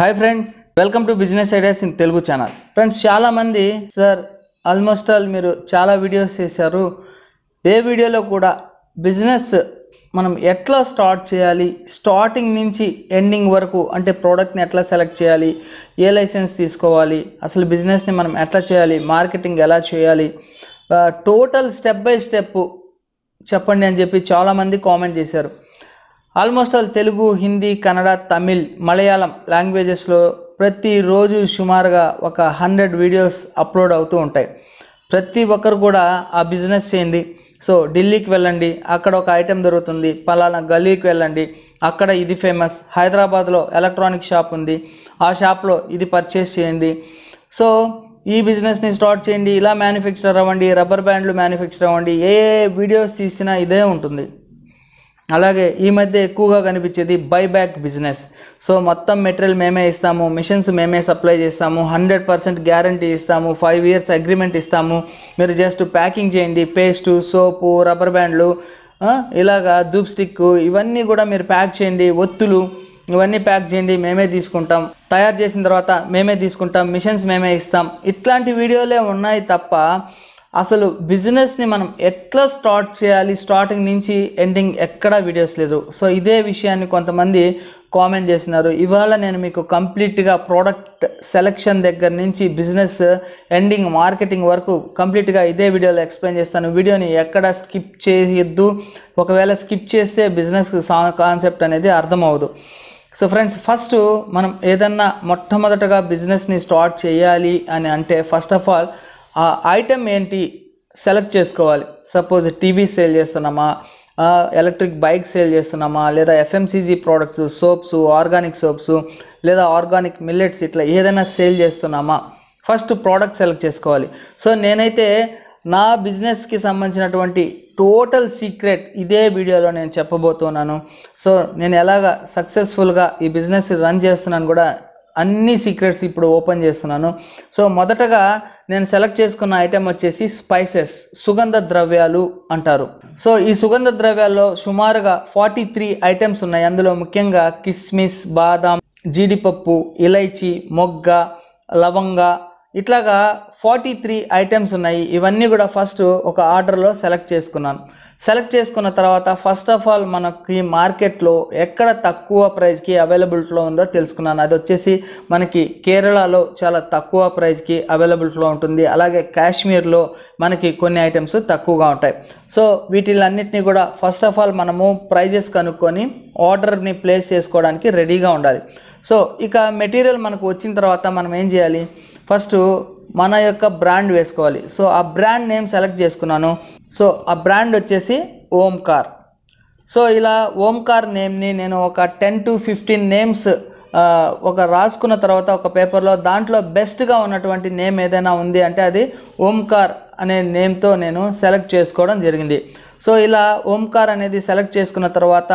hi friends welcome to business ideas in Telugu channel friends చాలామంది sir almost all మీరు చాలా videos చేశారు ఏ వీడియోలో కూడా బిజినెస్ మనం ఎట్లా స్టార్ట్ చేయాలి స్టార్టింగ్ నుంచి ఎండింగ్ వరకు అంటే ప్రోడక్ట్ని ఎట్లా సెలెక్ట్ చేయాలి ఏ లైసెన్స్ తీసుకోవాలి అసలు బిజినెస్ని మనం ఎట్లా చేయాలి మార్కెటింగ్ ఎలా చేయాలి టోటల్ స్టెప్ బై స్టెప్ చెప్పండి అని చెప్పి చాలామంది కామెంట్ చేశారు ఆల్మోస్ట్ ఆల్ తెలుగు హిందీ కన్నడ తమిళ్ మలయాళం లాంగ్వేజెస్లో ప్రతిరోజు సుమారుగా ఒక హండ్రెడ్ వీడియోస్ అప్లోడ్ అవుతూ ఉంటాయి ప్రతి ఒక్కరు కూడా ఆ బిజినెస్ చేయండి సో ఢిల్లీకి వెళ్ళండి అక్కడ ఒక ఐటెం దొరుకుతుంది పలానా గల్లీకి వెళ్ళండి అక్కడ ఇది ఫేమస్ హైదరాబాద్లో ఎలక్ట్రానిక్ షాప్ ఉంది ఆ షాప్లో ఇది పర్చేస్ చేయండి సో ఈ బిజినెస్ని స్టార్ట్ చేయండి ఇలా మ్యానుఫ్యాక్చర్ అవ్వండి రబ్బర్ బ్యాండ్లు మ్యానుఫ్యాక్చర్ అవ్వండి ఏ ఏ వీడియోస్ తీసినా ఇదే ఉంటుంది అలాగే ఈ మధ్య ఎక్కువగా కనిపించేది బైబ్యాక్ బిజినెస్ సో మొత్తం మెటీరియల్ మేమే ఇస్తాము మిషన్స్ మేమే సప్లై చేస్తాము హండ్రెడ్ పర్సెంట్ గ్యారంటీ ఇస్తాము ఫైవ్ ఇయర్స్ అగ్రిమెంట్ ఇస్తాము మీరు జస్ట్ ప్యాకింగ్ చేయండి పేస్టు సోపు రబ్బర్ బ్యాండ్లు ఇలాగా ధూప్ స్టిక్ ఇవన్నీ కూడా మీరు ప్యాక్ చేయండి ఒత్తులు ఇవన్నీ ప్యాక్ చేయండి మేమే తీసుకుంటాం తయారు చేసిన తర్వాత మేమే తీసుకుంటాం మిషన్స్ మేమే ఇస్తాం ఇట్లాంటి వీడియోలే ఉన్నాయి తప్ప అసలు బిజినెస్ని మనం ఎట్లా స్టార్ట్ చేయాలి స్టార్టింగ్ నుంచి ఎండింగ్ ఎక్కడా వీడియోస్ లేదు సో ఇదే విషయాన్ని కొంతమంది కామెంట్ చేసినారు ఇవాళ నేను మీకు కంప్లీట్గా ప్రోడక్ట్ సెలెక్షన్ దగ్గర నుంచి బిజినెస్ ఎండింగ్ మార్కెటింగ్ వరకు కంప్లీట్గా ఇదే వీడియోలో ఎక్స్ప్లెయిన్ చేస్తాను వీడియోని ఎక్కడ స్కిప్ చేయొద్దు ఒకవేళ స్కిప్ చేస్తే బిజినెస్ కాన్సెప్ట్ అనేది అర్థమవుదు సో ఫ్రెండ్స్ ఫస్ట్ మనం ఏదన్నా మొట్టమొదటగా బిజినెస్ని స్టార్ట్ చేయాలి అని అంటే ఫస్ట్ ఆఫ్ ఆల్ ఆ ఐటెం ఏంటి సెలెక్ట్ చేసుకోవాలి సపోజ్ టీవీ సేల్ చేస్తున్నామా ఎలక్ట్రిక్ బైక్ సేల్ చేస్తున్నామా లేదా FMCG products soaps organic soaps లేదా ఆర్గానిక్ మిల్లెట్స్ ఇట్లా ఏదైనా సేల్ చేస్తున్నామా ఫస్ట్ ప్రోడక్ట్ సెలెక్ట్ చేసుకోవాలి సో నేనైతే నా బిజినెస్కి సంబంధించినటువంటి టోటల్ సీక్రెట్ ఇదే వీడియోలో నేను చెప్పబోతున్నాను సో నేను ఎలాగ సక్సెస్ఫుల్గా ఈ బిజినెస్ రన్ చేస్తున్నాను కూడా అన్ని సీక్రెట్స్ ఇప్పుడు ఓపెన్ చేస్తున్నాను సో మొదటగా నేను సెలెక్ట్ చేసుకున్న ఐటెం వచ్చేసి స్పైసెస్ సుగంధ ద్రవ్యాలు అంటారు సో ఈ సుగంధ ద్రవ్యాల్లో సుమారుగా ఫార్టీ త్రీ ఐటమ్స్ ఉన్నాయి అందులో ముఖ్యంగా కిస్మిస్ బాదాం జీడిపప్పు ఇలైచి మొగ్గ లవంగ ఇట్లాగా ఫార్టీ త్రీ ఐటమ్స్ ఉన్నాయి ఇవన్నీ కూడా ఫస్ట్ ఒక ఆర్డర్లో సెలెక్ట్ చేసుకున్నాను సెలెక్ట్ చేసుకున్న తర్వాత ఫస్ట్ ఆఫ్ ఆల్ మనకి మార్కెట్లో ఎక్కడ తక్కువ ప్రైస్కి అవైలబిలిటీలో ఉందో తెలుసుకున్నాను అది వచ్చేసి మనకి కేరళలో చాలా తక్కువ ప్రైస్కి అవైలబిలిటీలో ఉంటుంది అలాగే కాశ్మీర్లో మనకి కొన్ని ఐటమ్స్ తక్కువగా ఉంటాయి సో వీటిలన్నిటిని కూడా ఫస్ట్ ఆఫ్ ఆల్ మనము ప్రైజెస్ కనుక్కొని ఆర్డర్ని ప్లేస్ చేసుకోవడానికి రెడీగా ఉండాలి సో ఇక మెటీరియల్ మనకు వచ్చిన తర్వాత మనం ఏం చేయాలి ఫస్ట్ మన యొక్క బ్రాండ్ వేసుకోవాలి సో ఆ బ్రాండ్ నేమ్ సెలెక్ట్ చేసుకున్నాను సో ఆ బ్రాండ్ వచ్చేసి ఓంకార్ సో ఇలా ఓంకార్ నేమ్ని నేను ఒక టెన్ టు ఫిఫ్టీన్ నేమ్స్ ఒక రాసుకున్న తర్వాత ఒక పేపర్లో దాంట్లో బెస్ట్గా ఉన్నటువంటి నేమ్ ఏదైనా ఉంది అంటే అది ఓంకార్ అనే నేమ్తో నేను సెలెక్ట్ చేసుకోవడం జరిగింది సో ఇలా ఓంకార్ అనేది సెలెక్ట్ చేసుకున్న తర్వాత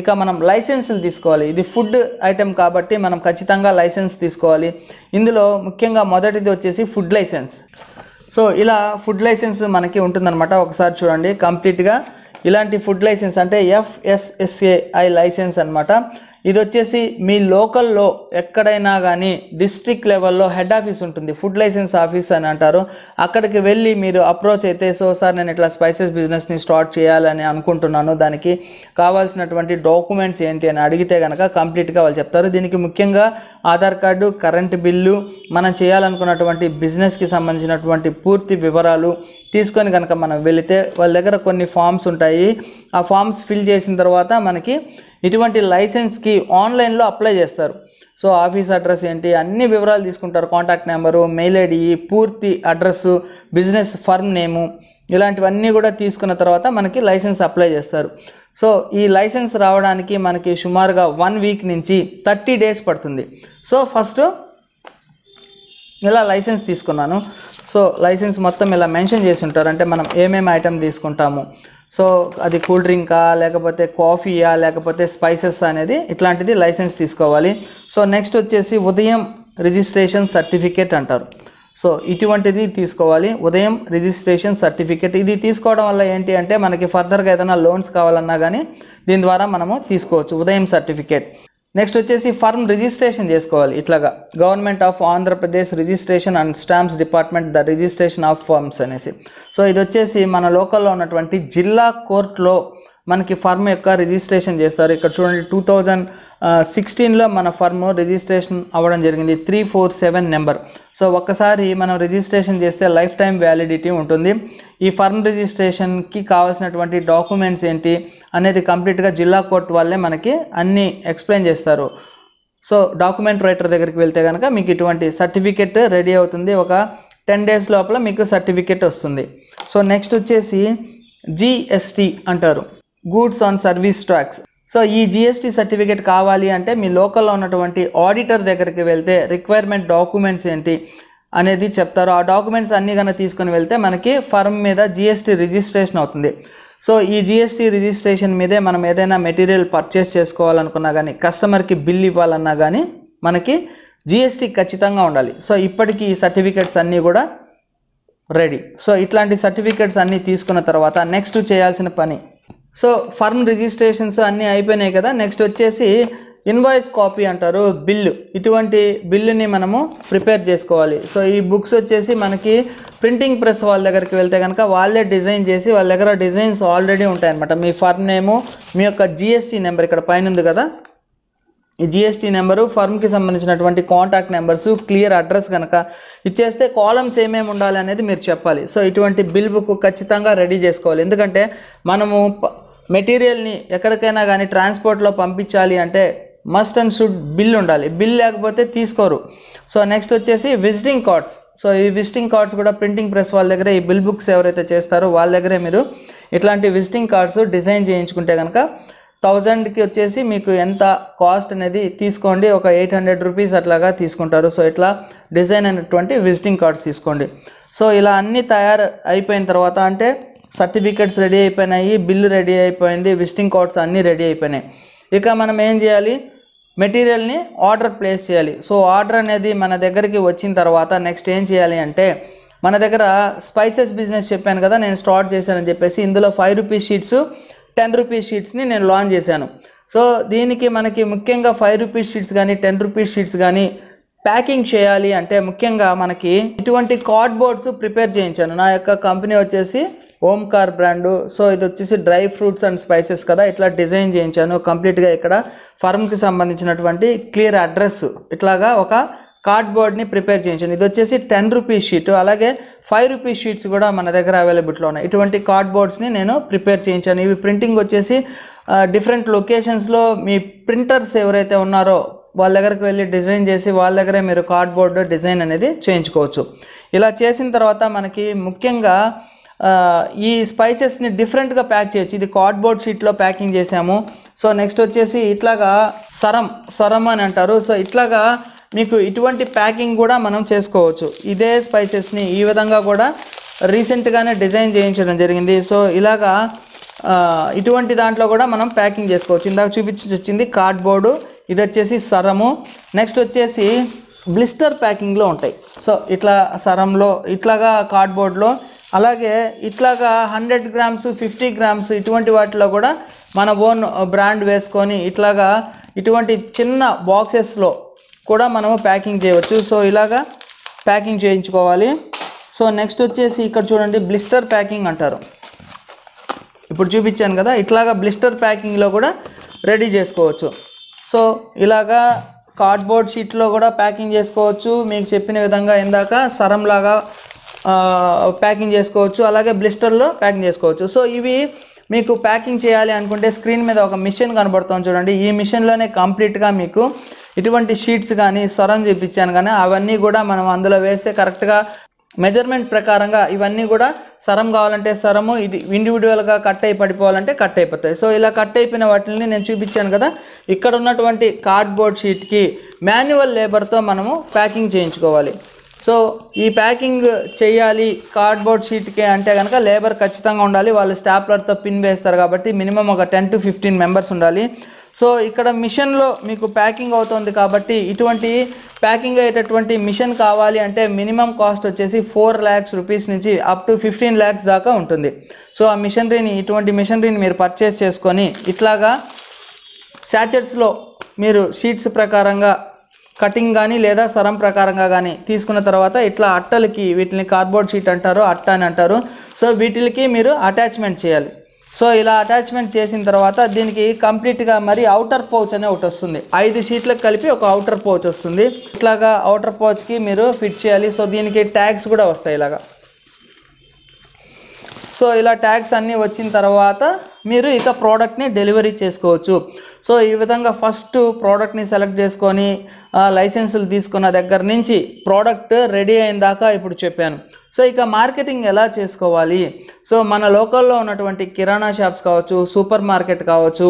ఇక మనం లైసెన్స్లు తీసుకోవాలి ఇది ఫుడ్ ఐటెం కాబట్టి మనం ఖచ్చితంగా లైసెన్స్ తీసుకోవాలి ఇందులో ముఖ్యంగా మొదటిది వచ్చేసి ఫుడ్ లైసెన్స్ సో ఇలా ఫుడ్ లైసెన్స్ మనకి ఉంటుందన్నమాట ఒకసారి చూడండి కంప్లీట్గా ఇలాంటి ఫుడ్ లైసెన్స్ అంటే ఎఫ్ఎస్ఎస్ఏఐ లైసెన్స్ అనమాట ఇది వచ్చేసి మీ లోకల్లో ఎక్కడైనా కానీ డిస్ట్రిక్ట్ లెవెల్లో హెడ్ ఆఫీస్ ఉంటుంది ఫుడ్ లైసెన్స్ ఆఫీస్ అని అంటారు అక్కడికి వెళ్ళి మీరు అప్రోచ్ అయితే సో సార్ నేను ఇట్లా స్పైసెస్ బిజినెస్ని స్టార్ట్ చేయాలని అనుకుంటున్నాను దానికి కావాల్సినటువంటి డాక్యుమెంట్స్ ఏంటి అని అడిగితే కనుక కంప్లీట్గా వాళ్ళు చెప్తారు దీనికి ముఖ్యంగా ఆధార్ కార్డు కరెంటు బిల్లు మనం చేయాలనుకున్నటువంటి బిజినెస్కి సంబంధించినటువంటి పూర్తి వివరాలు తీసుకొని కనుక మనం వెళితే వాళ్ళ దగ్గర కొన్ని ఫామ్స్ ఉంటాయి ఆ ఫామ్స్ ఫిల్ చేసిన తర్వాత మనకి ఇటువంటి లైసెన్స్కి ఆన్లైన్లో అప్లై చేస్తారు సో ఆఫీస్ అడ్రస్ ఏంటి అన్ని వివరాలు తీసుకుంటారు కాంటాక్ట్ నెంబరు మెయిల్ ఐడి పూర్తి అడ్రస్సు బిజినెస్ ఫర్మ్ నేము ఇలాంటివన్నీ కూడా తీసుకున్న తర్వాత మనకి లైసెన్స్ అప్లై చేస్తారు సో ఈ లైసెన్స్ రావడానికి మనకి సుమారుగా వన్ వీక్ నుంచి థర్టీ డేస్ పడుతుంది సో ఫస్ట్ ఇలా లైసెన్స్ తీసుకున్నాను సో లైసెన్స్ మొత్తం ఇలా మెన్షన్ చేసి ఉంటారు అంటే మనం ఏమేమి ఐటమ్ తీసుకుంటాము సో అది కూల్ డ్రింకా లేకపోతే కాఫీయా లేకపోతే స్పైసెస్ అనేది ఇట్లాంటిది లైసెన్స్ తీసుకోవాలి సో నెక్స్ట్ వచ్చేసి ఉదయం రిజిస్ట్రేషన్ సర్టిఫికేట్ అంటారు సో ఇటువంటిది తీసుకోవాలి ఉదయం రిజిస్ట్రేషన్ సర్టిఫికేట్ ఇది తీసుకోవడం వల్ల ఏంటి అంటే మనకి ఫర్దర్గా ఏదైనా లోన్స్ కావాలన్నా కానీ దీని ద్వారా మనము తీసుకోవచ్చు ఉదయం సర్టిఫికేట్ నెక్స్ట్ వచ్చేసి ఫర్మ్ రిజిస్ట్రేషన్ చేసుకోవాలి ఇట్లాగా government of Andhra Pradesh registration and stamps department the registration of firms అనేసి సో ఇది వచ్చేసి మన లోకల్లో ఉన్నటువంటి జిల్లా కోర్టులో మనకి ఫర్మ్ యొక్క రిజిస్ట్రేషన్ చేస్తారు ఇక్కడ చూడండి టూ థౌజండ్ సిక్స్టీన్లో మన ఫర్మ్ రిజిస్ట్రేషన్ అవ్వడం జరిగింది three four seven number so ఒక్కసారి మనం రిజిస్ట్రేషన్ చేస్తే లైఫ్ టైం వ్యాలిడిటీ ఉంటుంది ఈ ఫర్మ్ రిజిస్ట్రేషన్కి కావాల్సినటువంటి డాక్యుమెంట్స్ ఏంటి అనేది కంప్లీట్గా జిల్లా కోర్టు వాళ్ళే మనకి అన్నీ ఎక్స్ప్లెయిన్ చేస్తారు సో డాక్యుమెంట్ రైటర్ దగ్గరికి వెళ్తే కనుక మీకు ఇటువంటి సర్టిఫికెట్ రెడీ అవుతుంది ఒక టెన్ డేస్ లోపల మీకు సర్టిఫికెట్ వస్తుంది సో నెక్స్ట్ వచ్చేసి జిఎస్టి అంటారు goods and service tax so ఈ జిఎస్టీ సర్టిఫికేట్ కావాలి అంటే మీ లోకల్లో ఉన్నటువంటి ఆడిటర్ దగ్గరికి వెళ్తే రిక్వైర్మెంట్ డాక్యుమెంట్స్ ఏంటి అనేది చెప్తారు ఆ డాక్యుమెంట్స్ అన్నీ కనుక తీసుకొని వెళ్తే మనకి ఫర్మ్ మీద జిఎస్టీ రిజిస్ట్రేషన్ అవుతుంది సో ఈ జిఎస్టీ రిజిస్ట్రేషన్ మీదే మనం ఏదైనా మెటీరియల్ పర్చేస్ చేసుకోవాలనుకున్నా కానీ కస్టమర్కి బిల్ ఇవ్వాలన్నా కానీ మనకి జిఎస్టీ ఖచ్చితంగా ఉండాలి సో ఇప్పటికీ ఈ సర్టిఫికేట్స్ అన్నీ కూడా రెడీ సో ఇట్లాంటి సర్టిఫికేట్స్ అన్నీ తీసుకున్న తర్వాత నెక్స్ట్ చేయాల్సిన పని సో ఫర్మ్ రిజిస్ట్రేషన్స్ అన్నీ అయిపోయినాయి కదా నెక్స్ట్ వచ్చేసి ఇన్వాయిస్ కాపీ అంటారు బిల్లు ఇటువంటి బిల్లుని మనము ప్రిపేర్ చేసుకోవాలి సో ఈ బుక్స్ వచ్చేసి మనకి ప్రింటింగ్ ప్రెస్ వాళ్ళ దగ్గరికి వెళ్తే కనుక వాళ్ళే డిజైన్ చేసి వాళ్ళ దగ్గర డిజైన్స్ ఆల్రెడీ ఉంటాయన్నమాట మీ ఫర్మ్ నేము మీ యొక్క జిఎస్టీ నెంబర్ ఇక్కడ పైన ఉంది కదా ఈ జిఎస్టీ నెంబరు ఫర్మ్కి సంబంధించినటువంటి కాంటాక్ట్ నెంబర్స్ క్లియర్ అడ్రస్ కనుక ఇచ్చేస్తే కాలమ్స్ ఏమేమి ఉండాలి అనేది మీరు చెప్పాలి సో ఇటువంటి బిల్ బుక్ ఖచ్చితంగా రెడీ చేసుకోవాలి ఎందుకంటే మనము మెటీరియల్ని ఎక్కడికైనా కానీ ట్రాన్స్పోర్ట్లో పంపించాలి అంటే మస్ట్ అండ్ షుడ్ బిల్ ఉండాలి బిల్ లేకపోతే తీసుకోరు సో నెక్స్ట్ వచ్చేసి విజిటింగ్ కార్డ్స్ సో ఈ విజిటింగ్ కార్డ్స్ కూడా ప్రింటింగ్ ప్రెస్ వాళ్ళ దగ్గర ఈ బిల్ బుక్స్ ఎవరైతే చేస్తారో వాళ్ళ దగ్గరే మీరు ఇట్లాంటి విజిటింగ్ కార్డ్స్ డిజైన్ చేయించుకుంటే కనుక థౌజండ్కి వచ్చేసి మీకు ఎంత కాస్ట్ అనేది తీసుకోండి ఒక ఎయిట్ హండ్రెడ్ రూపీస్ అట్లాగా తీసుకుంటారు సో ఇట్లా డిజైన్ అయినటువంటి విజిటింగ్ కార్డ్స్ తీసుకోండి సో ఇలా అన్నీ తయారు అయిపోయిన తర్వాత అంటే సర్టిఫికెట్స్ రెడీ అయిపోయినాయి బిల్లు రెడీ అయిపోయింది విజిటింగ్ కార్డ్స్ అన్నీ రెడీ అయిపోయినాయి ఇక మనం ఏం చేయాలి మెటీరియల్ని ఆర్డర్ ప్లేస్ చేయాలి సో ఆర్డర్ అనేది మన దగ్గరికి వచ్చిన తర్వాత నెక్స్ట్ ఏం చేయాలి అంటే మన దగ్గర స్పైసెస్ బిజినెస్ చెప్పాను కదా నేను స్టార్ట్ చేశానని చెప్పేసి ఇందులో five rupees sheets ten rupees షీట్స్ని నేను లాంచ్ చేశాను సో దీనికి మనకి ముఖ్యంగా ఫైవ్ రూపీస్ షీట్స్ కానీ టెన్ రూపీస్ షీట్స్ కానీ ప్యాకింగ్ చేయాలి అంటే ముఖ్యంగా మనకి ఇటువంటి కార్డ్బోర్డ్స్ ప్రిపేర్ చేయించాను నా యొక్క కంపెనీ వచ్చేసి ఓంకార్ బ్రాండు సో ఇది వచ్చేసి డ్రై ఫ్రూట్స్ అండ్ స్పైసెస్ కదా ఇట్లా డిజైన్ చేయించాను కంప్లీట్గా ఇక్కడ ఫర్మ్కి సంబంధించినటువంటి క్లియర్ అడ్రస్ ఇట్లాగా ఒక కార్డ్బోర్డ్ని ప్రిపేర్ చేయించాను ఇది వచ్చేసి టెన్ రూపీస్ షీట్ అలాగే ఫైవ్ రూపీస్ షీట్స్ కూడా మన దగ్గర అవైలబిలిటీలో ఉన్నాయి ఇటువంటి కార్డ్బోర్డ్స్ని నేను ప్రిపేర్ చేయించాను ఇవి ప్రింటింగ్ వచ్చేసి డిఫరెంట్ లొకేషన్స్లో మీ ప్రింటర్స్ ఎవరైతే ఉన్నారో వాళ్ళ దగ్గరికి వెళ్ళి డిజైన్ చేసి వాళ్ళ దగ్గరే మీరు కార్డ్బోర్డ్ డిజైన్ అనేది చేయించుకోవచ్చు ఇలా చేసిన తర్వాత మనకి ముఖ్యంగా ఈ స్పైసెస్ని డిఫరెంట్గా ప్యాక్ చేయొచ్చు ఇది కార్డ్బోర్డ్ షీట్లో ప్యాకింగ్ చేసాము సో నెక్స్ట్ వచ్చేసి ఇట్లాగా సరం సరం అని అంటారు సో ఇట్లాగా మీకు ఇటువంటి ప్యాకింగ్ కూడా మనం చేసుకోవచ్చు ఇదే స్పైసెస్ని ఈ విధంగా కూడా రీసెంట్గానే డిజైన్ చేయించడం జరిగింది సో ఇలాగా ఇటువంటి దాంట్లో కూడా మనం ప్యాకింగ్ చేసుకోవచ్చు ఇందాక చూపించి వచ్చింది కార్డ్బోర్డు ఇది వచ్చేసి సరము నెక్స్ట్ వచ్చేసి బ్లిస్టర్ ప్యాకింగ్లో ఉంటాయి సో ఇట్లా సరంలో ఇట్లాగా కార్డ్బోర్డ్లో అలాగే ఇట్లాగా హండ్రెడ్ గ్రామ్స్ ఫిఫ్టీ గ్రామ్స్ ఇటువంటి వాటిలో కూడా మన ఓన్ బ్రాండ్ వేసుకొని ఇట్లాగా ఇటువంటి చిన్న బాక్సెస్లో కూడా మనము ప్యాకింగ్ చేయవచ్చు సో ఇలాగా ప్యాకింగ్ చేయించుకోవాలి సో నెక్స్ట్ వచ్చేసి ఇక్కడ చూడండి బ్లిస్టర్ ప్యాకింగ్ అంటారు ఇప్పుడు చూపించాను కదా ఇట్లాగా బ్లిస్టర్ ప్యాకింగ్లో కూడా రెడీ చేసుకోవచ్చు సో ఇలాగా కార్డ్బోర్డ్ షీట్లో కూడా ప్యాకింగ్ చేసుకోవచ్చు మీకు చెప్పిన విధంగా ఇందాక సరంలాగా ప్యాకింగ్ చేసుకోవచ్చు అలాగే బ్లిస్టర్లో ప్యాకింగ్ చేసుకోవచ్చు సో ఇవి మీకు ప్యాకింగ్ చేయాలి అనుకుంటే స్క్రీన్ మీద ఒక మిషన్ కనబడుతుంది చూడండి ఈ మిషన్లోనే కంప్లీట్గా మీకు ఇటువంటి షీట్స్ కానీ స్వరం చూపించాను కానీ అవన్నీ కూడా మనం అందులో వేస్తే కరెక్ట్గా మెజర్మెంట్ ప్రకారంగా ఇవన్నీ కూడా సరం కావాలంటే సరము ఇది ఇండివిజువల్గా కట్ అయి పడిపోవాలంటే కట్ అయిపోతాయి సో ఇలా కట్ అయిపోయిన వాటిని నేను చూపించాను కదా ఇక్కడ ఉన్నటువంటి కార్డ్బోర్డ్ షీట్కి మాన్యువల్ లేబర్తో మనము ప్యాకింగ్ చేయించుకోవాలి సో ఈ ప్యాకింగ్ చేయాలి కార్డ్బోర్డ్ షీట్కి అంటే కనుక లేబర్ ఖచ్చితంగా ఉండాలి వాళ్ళు స్టాప్లర్తో పిన్ వేస్తారు కాబట్టి మినిమం ఒక టెన్ టు ఫిఫ్టీన్ మెంబర్స్ ఉండాలి సో ఇక్కడ మిషన్లో మీకు ప్యాకింగ్ అవుతుంది కాబట్టి ఇటువంటి ప్యాకింగ్ అయ్యేటటువంటి మిషన్ కావాలి అంటే మినిమం కాస్ట్ వచ్చేసి ఫోర్ ల్యాక్స్ రూపీస్ నుంచి అప్ టు ఫిఫ్టీన్ ల్యాక్స్ దాకా ఉంటుంది సో ఆ మిషనరీని ఇటువంటి మిషనరీని మీరు పర్చేస్ చేసుకొని ఇట్లాగా శాచెట్స్లో మీరు షీట్స్ ప్రకారంగా కటింగ్ కానీ లేదా సరం ప్రకారంగా కానీ తీసుకున్న తర్వాత ఇట్లా అట్టలకి వీటిని కార్డ్బోర్డ్ షీట్ అంటారు అట్ట అని అంటారు సో వీటికి మీరు అటాచ్మెంట్ చేయాలి సో ఇలా అటాచ్మెంట్ చేసిన తర్వాత దీనికి కంప్లీట్గా మరి అవుటర్ పౌచ్ అనే ఒకటి వస్తుంది ఐదు షీట్లకు కలిపి ఒక అవుటర్ పౌచ్ వస్తుంది ఇట్లాగా అవుటర్ పౌచ్కి మీరు ఫిట్ చేయాలి సో దీనికి ట్యాగ్స్ కూడా వస్తాయి ఇలాగా సో ఇలా ట్యాక్స్ అన్నీ వచ్చిన తర్వాత మీరు ఇక ప్రోడక్ట్ని డెలివరీ చేసుకోవచ్చు సో ఈ విధంగా ఫస్ట్ ప్రోడక్ట్ని సెలెక్ట్ చేసుకొని లైసెన్సులు తీసుకున్న దగ్గర నుంచి ప్రోడక్ట్ రెడీ అయిన దాకా ఇప్పుడు చెప్పాను సో ఇక మార్కెటింగ్ ఎలా చేసుకోవాలి సో మన లోకల్లో ఉన్నటువంటి కిరాణా షాప్స్ కావచ్చు సూపర్ మార్కెట్ కావచ్చు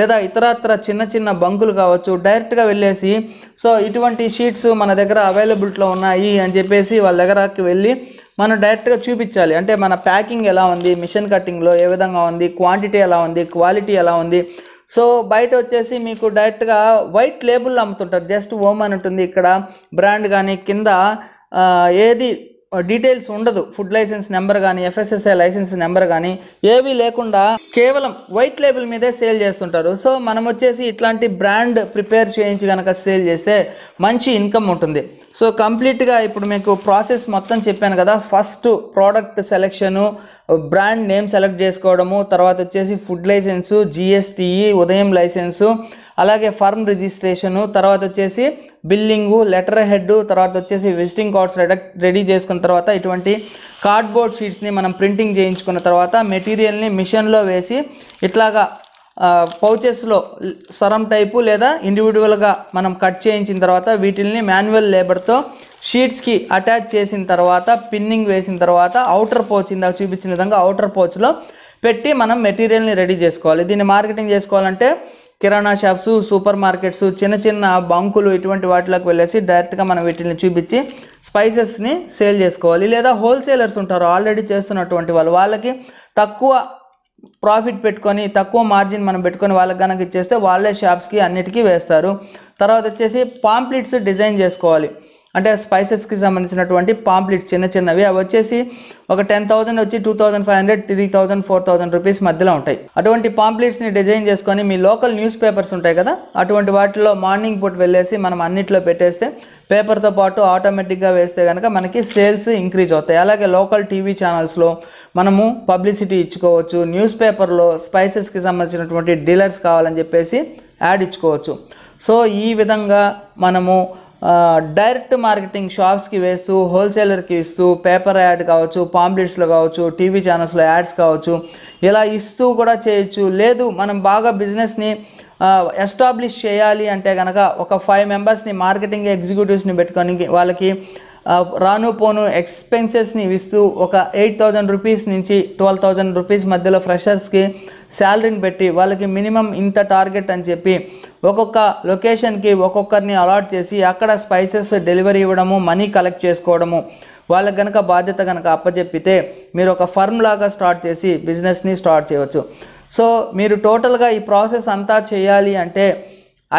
లేదా ఇతరత్ర చిన్న చిన్న బంకులు కావచ్చు డైరెక్ట్గా వెళ్ళేసి సో ఇటువంటి షీట్స్ మన దగ్గర అవైలబిలిటీలో ఉన్నాయి అని చెప్పేసి వాళ్ళ దగ్గరకి వెళ్ళి మనం డైరెక్ట్గా చూపించాలి అంటే మన ప్యాకింగ్ ఎలా ఉంది మిషన్ కటింగ్లో ఏ విధంగా ఉంది క్వాంటిటీ ఎలా ఉంది క్వాలిటీ ఎలా ఉంది సో బయట వచ్చేసి మీకు డైరెక్ట్గా వైట్ లేబుల్ అమ్ముతుంటారు జస్ట్ ఓమ్ అని ఉంటుంది ఇక్కడ బ్రాండ్ కానీ కింద ఏది డీటెయిల్స్ ఉండదు ఫుడ్ లైసెన్స్ నెంబర్ కానీ ఎఫ్ఎస్ఎస్ఐ లైసెన్స్ నెంబర్ కానీ ఏవి లేకుండా కేవలం వైట్ లేబుల్ మీదే సేల్ చేస్తుంటారు సో మనం వచ్చేసి ఇట్లాంటి బ్రాండ్ ప్రిపేర్ చేయించి కనుక సేల్ చేస్తే మంచి ఇన్కమ్ ఉంటుంది సో కంప్లీట్గా ఇప్పుడు మీకు ప్రాసెస్ మొత్తం చెప్పాను కదా first product selection brand name select చేసుకోవడము తర్వాత వచ్చేసి ఫుడ్ లైసెన్సు జిఎస్టిఈ ఉదయం లైసెన్సు అలాగే ఫర్మ్ రిజిస్ట్రేషను తర్వాత వచ్చేసి బిల్లింగు లెటర్ హెడ్ తర్వాత వచ్చేసి విజిటింగ్ కార్డ్స్ రెడీ చేసుకున్న తర్వాత ఇటువంటి కార్డ్బోర్డ్ షీట్స్ని మనం ప్రింటింగ్ చేయించుకున్న తర్వాత మెటీరియల్ని మిషన్లో వేసి ఇట్లాగా పౌచెస్లో సరం టైపు లేదా ఇండివిజువల్గా మనం కట్ చేయించిన తర్వాత వీటిల్ని మాన్యువల్ లేబర్తో షీట్స్కి అటాచ్ చేసిన తర్వాత పిన్నింగ్ వేసిన తర్వాత అవుటర్ పోచ్ ఇందాక చూపించిన విధంగా అవుటర్ పోచ్లో పెట్టి మనం మెటీరియల్ని రెడీ చేసుకోవాలి దీన్ని మార్కెటింగ్ చేసుకోవాలంటే కిరాణా షాప్స్ సూపర్ మార్కెట్స్ చిన్న చిన్న బంకులు ఇటువంటి వాటిలోకి వెళ్ళేసి డైరెక్ట్గా మనం వీటిని చూపించి స్పైసెస్ని సేల్ చేసుకోవాలి లేదా హోల్సేలర్స్ ఉంటారు ఆల్రెడీ చేస్తున్నటువంటి వాళ్ళు వాళ్ళకి తక్కువ ప్రాఫిట్ పెట్టుకొని తక్కువ మార్జిన్ మనం పెట్టుకొని వాళ్ళకి కనుక ఇచ్చేస్తే వాళ్ళే షాప్స్కి అన్నిటికీ వేస్తారు తర్వాత వచ్చేసి పాంప్లెట్స్ డిజైన్ చేసుకోవాలి అంటే స్పైసెస్కి సంబంధించినటువంటి పాంప్లెట్స్ చిన్న చిన్నవి అవి వచ్చేసి ఒక టెన్ థౌసండ్ వచ్చి two thousand five hundred three thousand four thousand rupees మధ్యలో ఉంటాయి అటువంటి పాంప్లెట్స్ని డిజైన్ చేసుకొని మీ లోకల్ న్యూస్ పేపర్స్ ఉంటాయి కదా అటువంటి వాటిలో మార్నింగ్ పూట వెళ్ళేసి మనం అన్నిట్లో పెట్టేస్తే పేపర్తో పాటు ఆటోమేటిక్గా వేస్తే కనుక మనకి సేల్స్ ఇంక్రీజ్ అవుతాయి అలాగే లోకల్ టీవీ ఛానల్స్లో మనము పబ్లిసిటీ ఇచ్చుకోవచ్చు న్యూస్ పేపర్లో స్పైసెస్కి సంబంధించినటువంటి డీలర్స్ కావాలని చెప్పేసి యాడ్ ఇచ్చుకోవచ్చు సో ఈ విధంగా మనము డైరెక్ట్ మార్కెటింగ్ షాప్స్కి వేస్తూ హోల్సేలర్కి ఇస్తూ పేపర్ యాడ్ కావచ్చు పాంప్లెట్స్లో కావచ్చు టీవీ ఛానల్స్లో యాడ్స్ కావచ్చు ఇలా ఇస్తూ కూడా చేయొచ్చు లేదు మనం బాగా బిజినెస్ని ఎస్టాబ్లిష్ చేయాలి అంటే కనుక ఒక ఫైవ్ మెంబర్స్ని మార్కెటింగ్ ఎగ్జిక్యూటివ్స్ని పెట్టుకొని వాళ్ళకి రాను పోను ఎక్స్పెన్సెస్ని ఇస్తూ ఒక ఎయిట్ థౌజండ్ రూపీస్ నుంచి ట్వెల్వ్ థౌజండ్ రూపీస్ మధ్యలో ఫ్రెషర్స్కి శాలరీని పెట్టి వాళ్ళకి మినిమం ఇంత టార్గెట్ అని చెప్పి ఒక్కొక్క లొకేషన్కి ఒక్కొక్కరిని అలాట్ చేసి అక్కడ స్పైసెస్ డెలివరీ ఇవ్వడము మనీ కలెక్ట్ చేసుకోవడము వాళ్ళకి కనుక బాధ్యత కనుక అప్పచెప్పితే మీరు ఒక ఫర్మ్ లాగా స్టార్ట్ చేసి బిజినెస్ని స్టార్ట్ చేయవచ్చు సో మీరు టోటల్గా ఈ ప్రాసెస్ అంతా చేయాలి అంటే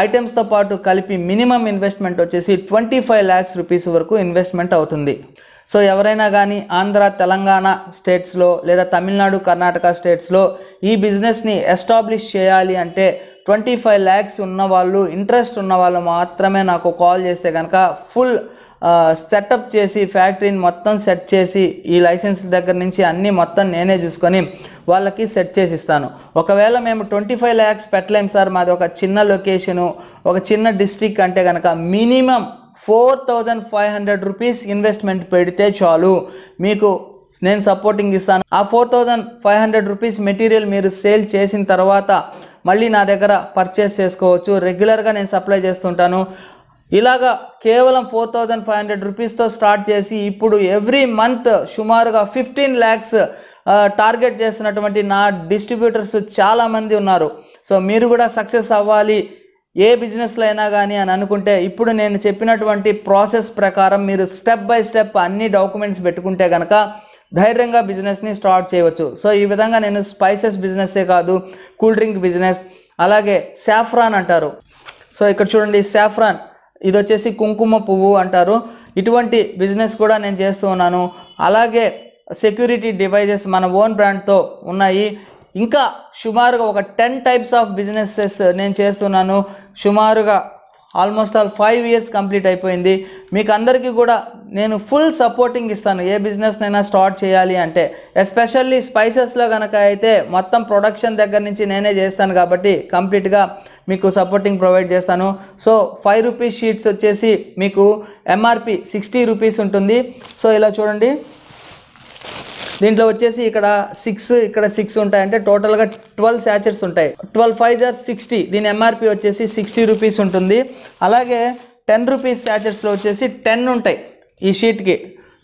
ఐటమ్స్తో పాటు కలిపి మినిమం ఇన్వెస్ట్మెంట్ వచ్చేసి ట్వంటీ ఫైవ్ ల్యాక్స్ రూపీస్ వరకు ఇన్వెస్ట్మెంట్ అవుతుంది సో ఎవరైనా కానీ ఆంధ్ర తెలంగాణ స్టేట్స్లో లేదా తమిళనాడు కర్ణాటక స్టేట్స్లో ఈ బిజినెస్ని ఎస్టాబ్లిష్ చేయాలి అంటే ట్వంటీ ఫైవ్ ల్యాక్స్ ఉన్నవాళ్ళు ఇంట్రెస్ట్ ఉన్న వాళ్ళు మాత్రమే నాకు కాల్ చేస్తే కనుక ఫుల్ సెటప్ చేసి ఫ్యాక్టరీని మొత్తం సెట్ చేసి ఈ లైసెన్స్ దగ్గర నుంచి అన్నీ మొత్తం నేనే చూసుకొని వాళ్ళకి సెట్ చేసి ఇస్తాను ఒకవేళ మేము ట్వంటీ ఫైవ్ ల్యాక్స్ పెట్టలేము సార్ మాది ఒక చిన్న లొకేషను ఒక చిన్న డిస్టిక్ అంటే కనుక minimum four thousand five hundred rupees investment పెడితే చాలు మీకు నేను సపోర్టింగ్ ఇస్తాను ఆ four thousand five hundred rupees material మీరు సేల్ చేసిన తర్వాత మళ్ళీ నా దగ్గర పర్చేస్ చేసుకోవచ్చు రెగ్యులర్గా నేను సప్లై చేస్తుంటాను ఇలాగా కేవలం ఫోర్ థౌజండ్ ఫైవ్ హండ్రెడ్ రూపీస్తో స్టార్ట్ చేసి ఇప్పుడు ఎవ్రీ మంత్ సుమారుగా ఫిఫ్టీన్ ల్యాక్స్ టార్గెట్ చేస్తున్నటువంటి నా డిస్ట్రిబ్యూటర్స్ చాలామంది ఉన్నారు సో మీరు కూడా సక్సెస్ అవ్వాలి ఏ బిజినెస్లో అయినా కానీ అని అనుకుంటే ఇప్పుడు నేను చెప్పినటువంటి ప్రాసెస్ ప్రకారం మీరు స్టెప్ బై స్టెప్ అన్ని డాక్యుమెంట్స్ పెట్టుకుంటే కనుక ధైర్యంగా బిజినెస్ని స్టార్ట్ చేయవచ్చు సో ఈ విధంగా నేను స్పైసెస్ బిజినెస్సే కాదు కూల్ డ్రింక్ బిజినెస్ అలాగే సాఫ్రాన్ అంటారు సో ఇక్కడ చూడండి సాఫ్రాన్ ఇది వచ్చేసి కుంకుమ పువ్వు అంటారు ఇటువంటి బిజినెస్ కూడా నేను చేస్తూ ఉన్నాను అలాగే సెక్యూరిటీ డివైజెస్ మన ఓన్ బ్రాండ్తో ఉన్నాయి ఇంకా సుమారుగా ఒక టెన్ టైప్స్ ఆఫ్ బిజినెసెస్ నేను చేస్తున్నాను సుమారుగా almost all five years complete అయిపోయింది మీకు అందరికీ కూడా నేను ఫుల్ సపోర్టింగ్ ఇస్తాను ఏ బిజినెస్నైనా స్టార్ట్ చేయాలి అంటే ఎస్పెషల్లీ స్పైసెస్లో కనుక అయితే మొత్తం ప్రొడక్షన్ దగ్గర నుంచి నేనే చేస్తాను కాబట్టి కంప్లీట్గా మీకు సపోర్టింగ్ ప్రొవైడ్ చేస్తాను సో ఫైవ్ రూపీస్ షీట్స్ వచ్చేసి మీకు ఎంఆర్పి సిక్స్టీ రూపీస్ ఉంటుంది సో ఇలా చూడండి దీంట్లో వచ్చేసి ఇక్కడ సిక్స్ ఇక్కడ సిక్స్ ఉంటాయి అంటే టోటల్గా ట్వెల్వ్ శాచర్స్ ఉంటాయి ట్వెల్వ్ ఫైవ్ జార్ సిక్స్టీ దీని ఎంఆర్పి వచ్చేసి సిక్స్టీ రూపీస్ ఉంటుంది అలాగే టెన్ రూపీస్ శాచర్స్లో వచ్చేసి టెన్ ఉంటాయి ఈ షీట్కి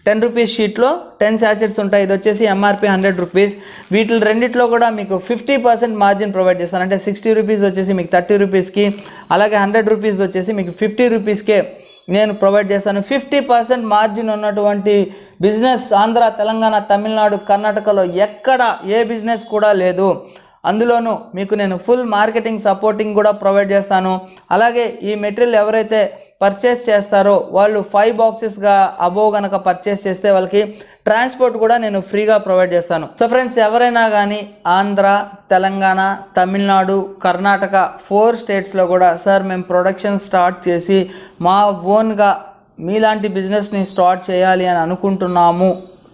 టెన్ రూపీస్ షీట్లో టెన్ శాచెట్స్ ఉంటాయి ఇది వచ్చేసి ఎంఆర్పి హండ్రెడ్ రూపీస్ వీటి రెండిట్లో కూడా మీకు ఫిఫ్టీ పర్సెంట్ మార్జిన్ ప్రొవైడ్ చేస్తాను అంటే సిక్స్టీ రూపీస్ వచ్చేసి మీకు థర్టీ రూపీస్కి అలాగే హండ్రెడ్ రూపీస్ వచ్చేసి మీకు ఫిఫ్టీ రూపీస్కే నేను ప్రొవైడ్ చేశాను ఫిఫ్టీ పర్సెంట్ మార్జిన్ ఉన్నటువంటి బిజినెస్ ఆంధ్ర తెలంగాణ తమిళనాడు కర్ణాటకలో ఎక్కడ ఏ బిజినెస్ కూడా లేదు అందులోనూ మీకు నేను ఫుల్ మార్కెటింగ్ సపోర్టింగ్ కూడా ప్రొవైడ్ చేస్తాను అలాగే ఈ మెటీరియల్ ఎవరైతే పర్చేస్ చేస్తారో వాళ్ళు ఫైవ్ బాక్సెస్గా అబోవ్ కనుక పర్చేస్ చేస్తే వాళ్ళకి ట్రాన్స్పోర్ట్ కూడా నేను ఫ్రీగా ప్రొవైడ్ చేస్తాను సో ఫ్రెండ్స్ ఎవరైనా కానీ ఆంధ్ర తెలంగాణ తమిళనాడు కర్ణాటక ఫోర్ స్టేట్స్లో కూడా సార్ మేము ప్రొడక్షన్ స్టార్ట్ చేసి మా ఓన్గా మీలాంటి బిజినెస్ని స్టార్ట్ చేయాలి అని అనుకుంటున్నాము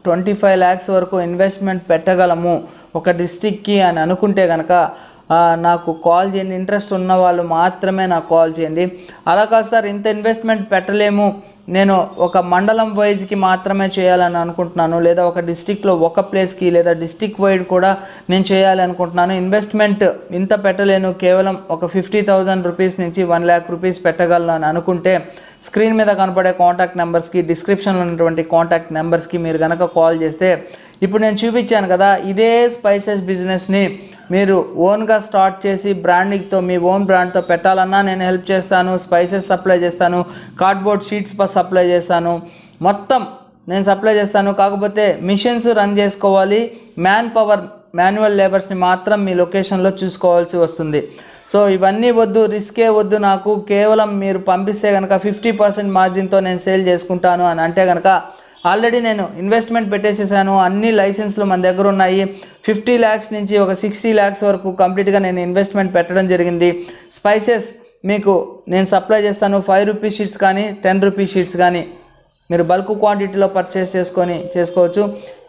ట్వంటీ ఫైవ్ ల్యాక్స్ వరకు ఇన్వెస్ట్మెంట్ పెట్టగలము ఒక డిస్టిక్కి అని అనుకుంటే కనుక నాకు కాల్ చేయండి ఇంట్రెస్ట్ ఉన్న వాళ్ళు మాత్రమే నాకు కాల్ చేయండి అలా కాదు సార్ ఇంత ఇన్వెస్ట్మెంట్ పెట్టలేము నేను ఒక మండలం వైజ్కి మాత్రమే చేయాలని అనుకుంటున్నాను లేదా ఒక డిస్టిక్లో ఒక ప్లేస్కి లేదా డిస్టిక్ వైడ్ కూడా నేను చేయాలి అనుకుంటున్నాను ఇన్వెస్ట్మెంట్ ఇంత పెట్టలేను కేవలం ఒక ఫిఫ్టీ థౌజండ్ రూపీస్ నుంచి వన్ ల్యాక్ రూపీస్ పెట్టగలను అని అనుకుంటే స్క్రీన్ మీద కనపడే కాంటాక్ట్ నెంబర్స్కి డిస్క్రిప్షన్లో ఉన్నటువంటి కాంటాక్ట్ నెంబర్స్కి మీరు కనుక కాల్ చేస్తే ఇప్పుడు నేను చూపించాను కదా ఇదే స్పైసెస్ బిజినెస్ని మీరు ఓన్గా స్టార్ట్ చేసి బ్రాండింగ్తో మీ ఓన్ బ్రాండ్తో పెట్టాలన్నా నేను హెల్ప్ చేస్తాను స్పైసెస్ సప్లై చేస్తాను కార్డ్బోర్డ్ షీట్స్ సప్లై చేస్తాను మొత్తం నేను సప్లై చేస్తాను కాకపోతే మిషన్స్ రన్ చేసుకోవాలి మ్యాన్ పవర్ మాన్యువల్ లేబర్స్ని మాత్రం మీ లొకేషన్లో చూసుకోవాల్సి వస్తుంది సో ఇవన్నీ వద్దు రిస్కే వద్దు నాకు కేవలం మీరు పంపిస్తే కనుక ఫిఫ్టీ పర్సెంట్ మార్జిన్తో నేను సేల్ చేసుకుంటాను అని అంటే కనుక ఆల్రెడీ నేను ఇన్వెస్ట్మెంట్ పెట్టేసేసాను అన్ని లైసెన్స్లు మన దగ్గర ఉన్నాయి ఫిఫ్టీ ల్యాక్స్ నుంచి ఒక సిక్స్టీ ల్యాక్స్ వరకు కంప్లీట్గా నేను ఇన్వెస్ట్మెంట్ పెట్టడం జరిగింది స్పైసెస్ మీకు నేను సప్లై చేస్తాను ఫైవ్ రూపీస్ షీట్స్ కానీ టెన్ రూపీస్ షీట్స్ కానీ మీరు బల్క్ క్వాంటిటీలో పర్చేస్ చేసుకొని చేసుకోవచ్చు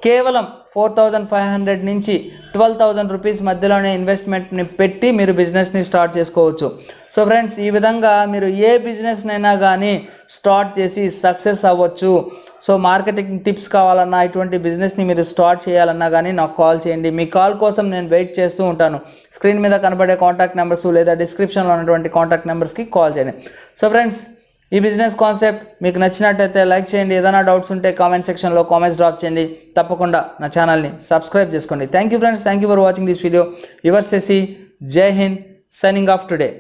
కేవలం ఫోర్ థౌజండ్ ఫైవ్ హండ్రెడ్ నుంచి ట్వెల్వ్ థౌజండ్ రూపీస్ మధ్యలోనే ఇన్వెస్ట్మెంట్ని పెట్టి మీరు బిజినెస్ని స్టార్ట్ చేసుకోవచ్చు సో ఫ్రెండ్స్ ఈ విధంగా మీరు ఏ బిజినెస్నైనా కానీ స్టార్ట్ చేసి సక్సెస్ అవ్వచ్చు సో మార్కెటింగ్ టిప్స్ కావాలన్నా ఇటువంటి బిజినెస్ని మీరు స్టార్ట్ చేయాలన్నా కానీ నాకు కాల్ చేయండి మీ కాల్ కోసం నేను వెయిట్ చేస్తూ ఉంటాను స్క్రీన్ మీద కనబడే కాంటాక్ట్ నెంబర్స్ లేదా డిస్క్రిప్షన్లో ఉన్నటువంటి కాంటాక్ట్ నెంబర్స్కి కాల్ చేయండి సో ఫ్రెండ్స్ ఈ బిజినెస్ కాన్సెప్ట్ మీకు నచ్చినట్టయితే లైక్ చేయండి ఏదైనా డౌట్స్ ఉంటే కామెంట్ సెక్షన్లో కామెంట్స్ డ్రాప్ చేయండి తప్పకుండా నా ఛానల్ని సబ్స్క్రైబ్ చేసుకోండి thank you friends thank you for watching this video your సెసి జై హింద్ సైనింగ్ ఆఫ్ టుడే